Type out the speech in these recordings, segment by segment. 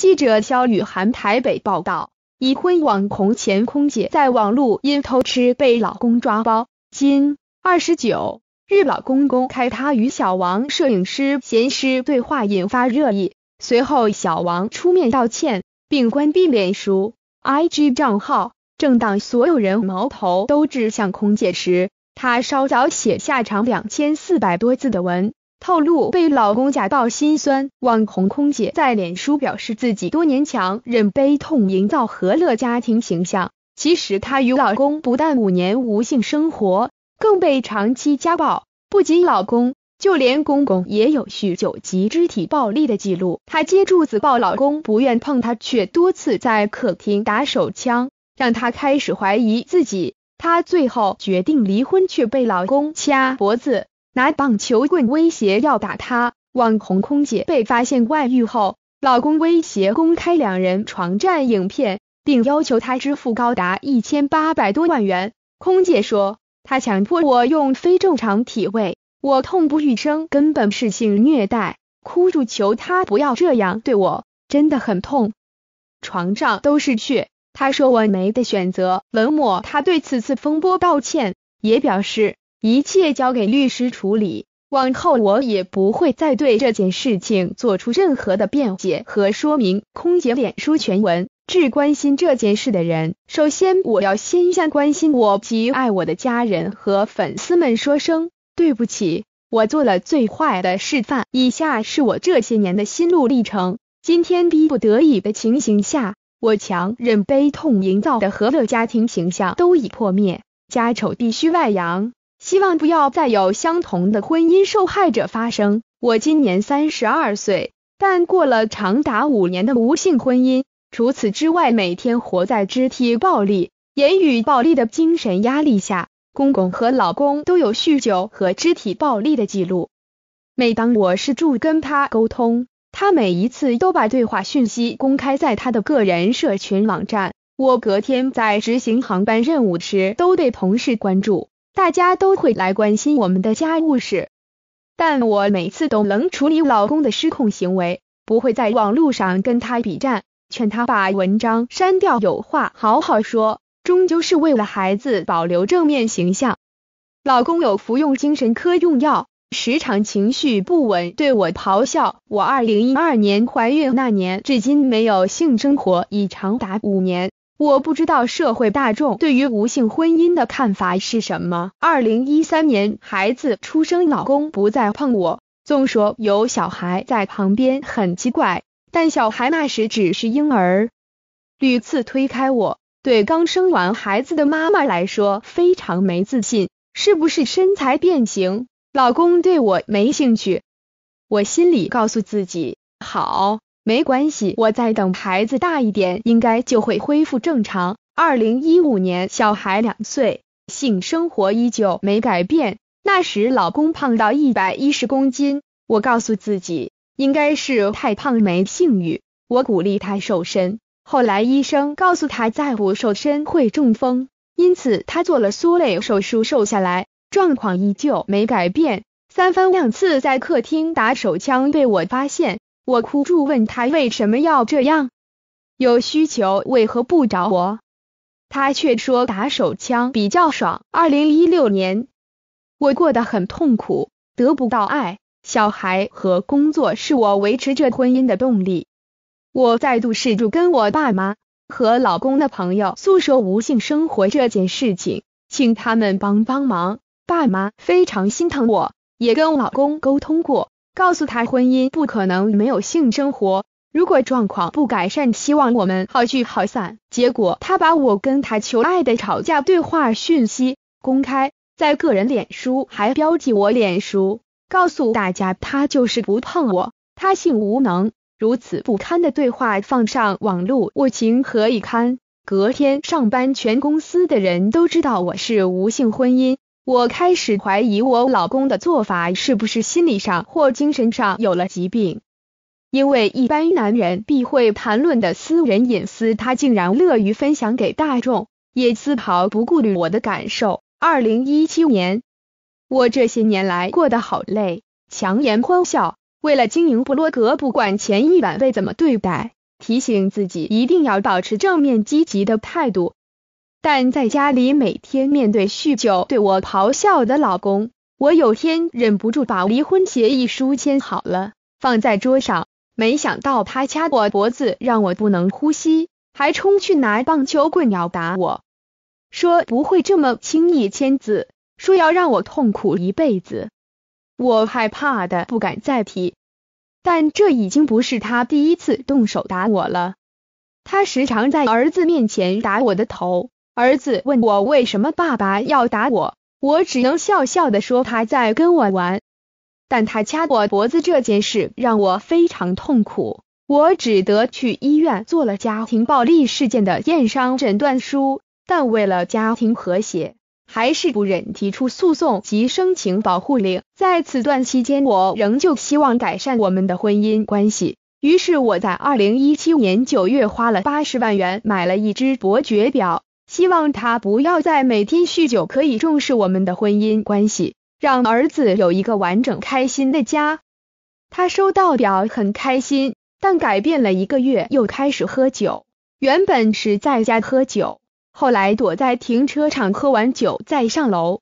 记者肖雨涵台北报道：已婚网红前空姐在网络因偷吃被老公抓包，今二十九日老公公开她与小王摄影师闲师对话，引发热议。随后小王出面道歉，并关闭脸书 IG 账号。正当所有人矛头都指向空姐时，他稍早写下长两千四百多字的文。透露被老公家暴心酸，网红空姐在脸书表示自己多年强忍悲痛，营造和乐家庭形象。其实她与老公不但五年无性生活，更被长期家暴。不仅老公，就连公公也有酗酒及肢体暴力的记录。她接柱子抱老公不愿碰她，却多次在客厅打手枪，让她开始怀疑自己。她最后决定离婚，却被老公掐脖子。拿棒球棍威胁要打他，网红空姐被发现外遇后，老公威胁公开两人床战影片，并要求她支付高达一千八百多万元。空姐说，他强迫我用非正常体位，我痛不欲生，根本是性虐待，哭住求他不要这样对我，真的很痛，床上都是血。他说我没得选择。冷漠，他对此次风波道歉，也表示。一切交给律师处理，往后我也不会再对这件事情做出任何的辩解和说明。空姐脸书全文：致关心这件事的人，首先我要先向关心我及爱我的家人和粉丝们说声对不起，我做了最坏的示范。以下是我这些年的心路历程。今天逼不得已的情形下，我强忍悲痛，营造的和乐家庭形象都已破灭，家丑必须外扬。希望不要再有相同的婚姻受害者发生。我今年三十二岁，但过了长达五年的无性婚姻。除此之外，每天活在肢体暴力、言语暴力的精神压力下。公公和老公都有酗酒和肢体暴力的记录。每当我是住跟他沟通，他每一次都把对话讯息公开在他的个人社群网站。我隔天在执行航班任务时，都被同事关注。大家都会来关心我们的家务事，但我每次都能处理老公的失控行为，不会在网络上跟他比战，劝他把文章删掉，有话好好说，终究是为了孩子保留正面形象。老公有服用精神科用药，时常情绪不稳，对我咆哮。我二零一二年怀孕那年，至今没有性生活，已长达五年。我不知道社会大众对于无性婚姻的看法是什么。二零一三年孩子出生，老公不再碰我。纵说有小孩在旁边很奇怪，但小孩那时只是婴儿，屡次推开我。对刚生完孩子的妈妈来说，非常没自信，是不是身材变形？老公对我没兴趣。我心里告诉自己，好。没关系，我再等孩子大一点，应该就会恢复正常。二零一五年，小孩两岁，性生活依旧没改变。那时老公胖到一百一十公斤，我告诉自己，应该是太胖没性欲。我鼓励他瘦身，后来医生告诉他，在乎瘦身会中风，因此他做了苏类手术瘦下来，状况依旧没改变。三番两次在客厅打手枪，被我发现。我哭住问他为什么要这样？有需求为何不找我？他却说打手枪比较爽。二零一六年，我过得很痛苦，得不到爱，小孩和工作是我维持这婚姻的动力。我再度试着跟我爸妈和老公的朋友诉说无性生活这件事情，请他们帮帮忙。爸妈非常心疼我，也跟老公沟通过。告诉他，婚姻不可能没有性生活。如果状况不改善，希望我们好聚好散。结果他把我跟他求爱的吵架对话讯息公开在个人脸书，还标记我脸书，告诉大家他就是不碰我，他性无能。如此不堪的对话放上网络，我情何以堪？隔天上班，全公司的人都知道我是无性婚姻。我开始怀疑我老公的做法是不是心理上或精神上有了疾病，因为一般男人必会谈论的私人隐私，他竟然乐于分享给大众，也丝毫不顾虑我的感受。二零一七年，我这些年来过得好累，强颜欢笑，为了经营布洛格，不管前一晚被怎么对待，提醒自己一定要保持正面积极的态度。但在家里，每天面对酗酒、对我咆哮的老公，我有天忍不住把离婚协议书签好了，放在桌上，没想到他掐我脖子，让我不能呼吸，还冲去拿棒球棍要打我，说不会这么轻易签字，说要让我痛苦一辈子。我害怕的不敢再提，但这已经不是他第一次动手打我了，他时常在儿子面前打我的头。儿子问我为什么爸爸要打我，我只能笑笑的说他在跟我玩。但他掐我脖子这件事让我非常痛苦，我只得去医院做了家庭暴力事件的验伤诊断书。但为了家庭和谐，还是不忍提出诉讼及申请保护令。在此段期间，我仍旧希望改善我们的婚姻关系。于是我在二零一七年九月花了八十万元买了一只伯爵表。希望他不要再每天酗酒，可以重视我们的婚姻关系，让儿子有一个完整、开心的家。他收到表很开心，但改变了一个月又开始喝酒。原本是在家喝酒，后来躲在停车场喝完酒再上楼。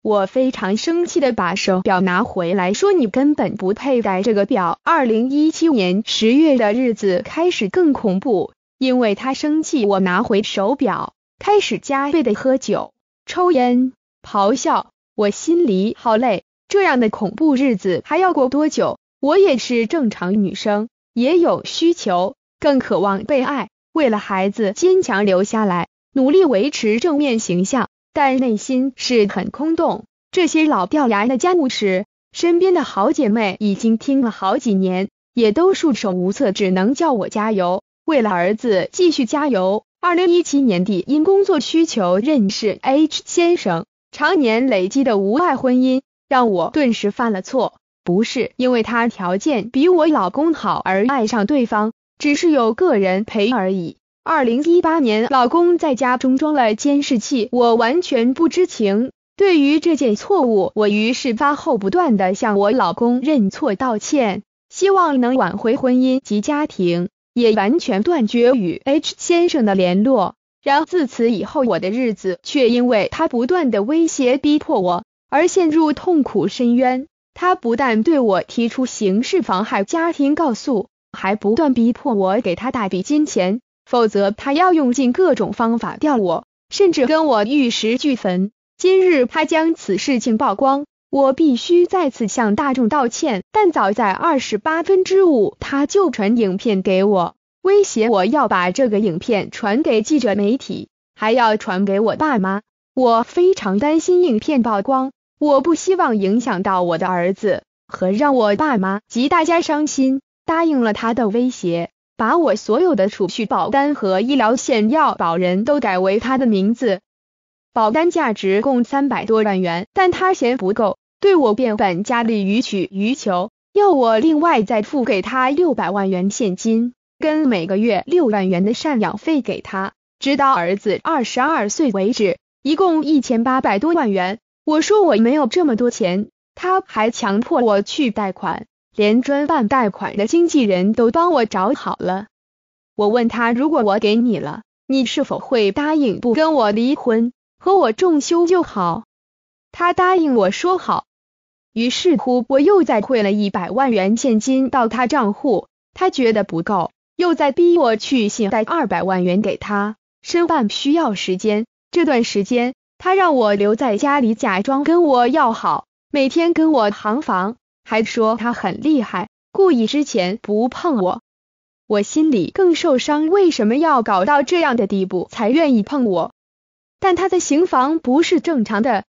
我非常生气的把手表拿回来，说你根本不佩戴这个表。二零一七年十月的日子开始更恐怖，因为他生气，我拿回手表。开始加倍的喝酒、抽烟、咆哮，我心里好累，这样的恐怖日子还要过多久？我也是正常女生，也有需求，更渴望被爱。为了孩子坚强留下来，努力维持正面形象，但内心是很空洞。这些老掉牙的家务事，身边的好姐妹已经听了好几年，也都束手无策，只能叫我加油。为了儿子继续加油。二零一七年底，因工作需求认识 H 先生，常年累积的无爱婚姻让我顿时犯了错，不是因为他条件比我老公好而爱上对方，只是有个人陪而已。二零一八年，老公在家中装了监视器，我完全不知情。对于这件错误，我于事发后不断的向我老公认错道歉，希望能挽回婚姻及家庭。也完全断绝与 H 先生的联络，然自此以后，我的日子却因为他不断的威胁逼迫我，而陷入痛苦深渊。他不但对我提出刑事妨害家庭告诉，还不断逼迫我给他大笔金钱，否则他要用尽各种方法吊我，甚至跟我玉石俱焚。今日他将此事情曝光。我必须再次向大众道歉，但早在二十八分之五，他就传影片给我，威胁我要把这个影片传给记者媒体，还要传给我爸妈。我非常担心影片曝光，我不希望影响到我的儿子和让我爸妈及大家伤心。答应了他的威胁，把我所有的储蓄保单和医疗险、药保人都改为他的名字，保单价值共三百多万元，但他嫌不够。对我变本加厉，予取予求，要我另外再付给他六百万元现金，跟每个月六万元的赡养费给他，直到儿子二十二岁为止，一共一千八百多万元。我说我没有这么多钱，他还强迫我去贷款，连专办贷款的经纪人都帮我找好了。我问他，如果我给你了，你是否会答应不跟我离婚，和我重修就好？他答应我说好。于是乎，我又再汇了一百万元现金到他账户，他觉得不够，又再逼我去信贷二百万元给他。申办需要时间，这段时间他让我留在家里假装跟我要好，每天跟我行房，还说他很厉害，故意之前不碰我，我心里更受伤。为什么要搞到这样的地步才愿意碰我？但他的行房不是正常的。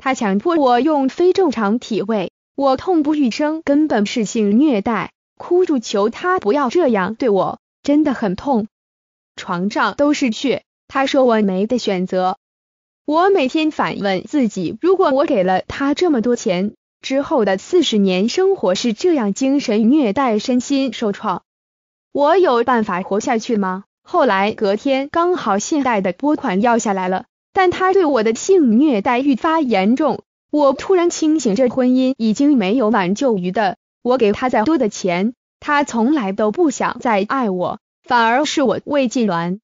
他强迫我用非正常体位，我痛不欲生，根本是性虐待，哭住求他不要这样对我，真的很痛，床上都是血。他说我没得选择。我每天反问自己，如果我给了他这么多钱，之后的四十年生活是这样，精神虐待，身心受创，我有办法活下去吗？后来隔天刚好信贷的拨款要下来了。但他对我的性虐待愈发严重，我突然清醒，这婚姻已经没有挽救余的。我给他再多的钱，他从来都不想再爱我，反而是我未尽完。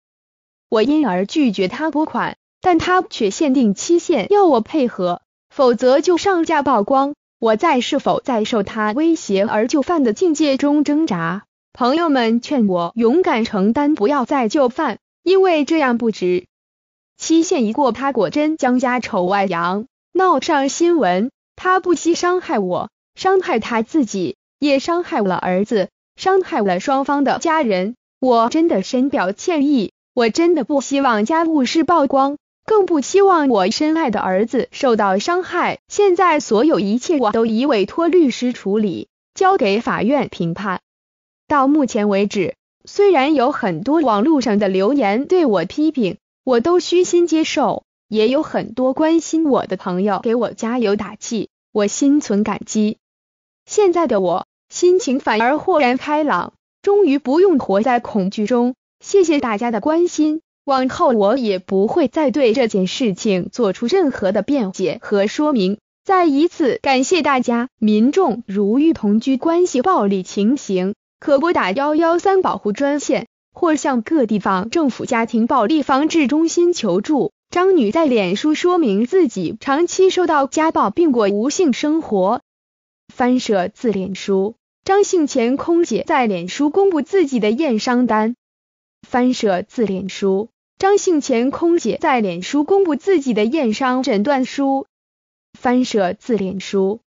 我因而拒绝他拨款，但他却限定期限要我配合，否则就上架曝光。我在是否在受他威胁而就范的境界中挣扎。朋友们劝我勇敢承担，不要再就范，因为这样不值。期限一过，他果真将家丑外扬，闹上新闻。他不惜伤害我，伤害他自己，也伤害了儿子，伤害了双方的家人。我真的深表歉意，我真的不希望家务事曝光，更不希望我深爱的儿子受到伤害。现在所有一切我都已委托律师处理，交给法院评判。到目前为止，虽然有很多网络上的留言对我批评。我都虚心接受，也有很多关心我的朋友给我加油打气，我心存感激。现在的我心情反而豁然开朗，终于不用活在恐惧中。谢谢大家的关心，往后我也不会再对这件事情做出任何的辩解和说明。再一次感谢大家，民众如遇同居关系暴力情形，可拨打幺幺三保护专线。或向各地方政府家庭暴力防治中心求助。张女在脸书说明自己长期受到家暴，并过无性生活。翻社自脸书。张姓前空姐在脸书公布自己的验伤单。翻社自脸书。张姓前空姐在脸书公布自己的验伤诊断书。翻社自脸书。